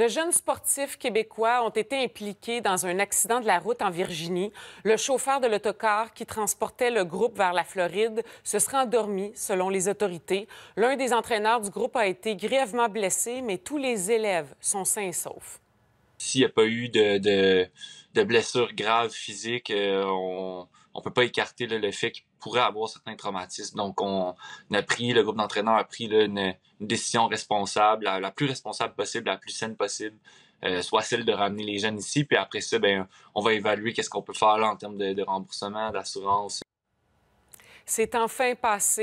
de jeunes sportifs québécois ont été impliqués dans un accident de la route en Virginie. Le chauffeur de l'autocar qui transportait le groupe vers la Floride se serait endormi, selon les autorités. L'un des entraîneurs du groupe a été grièvement blessé, mais tous les élèves sont sains et saufs s'il n'y a pas eu de, blessures graves physiques, euh, on ne peut pas écarter le fait qu'il pourrait avoir certains traumatismes. Donc, on, a pris, le groupe d'entraîneurs a pris une, décision responsable, la, plus responsable possible, la plus saine possible, euh, soit celle de ramener les jeunes ici. Puis après ça, ben, on va évaluer qu'est-ce qu'on peut faire en termes de remboursement, d'assurance. C'est enfin passé.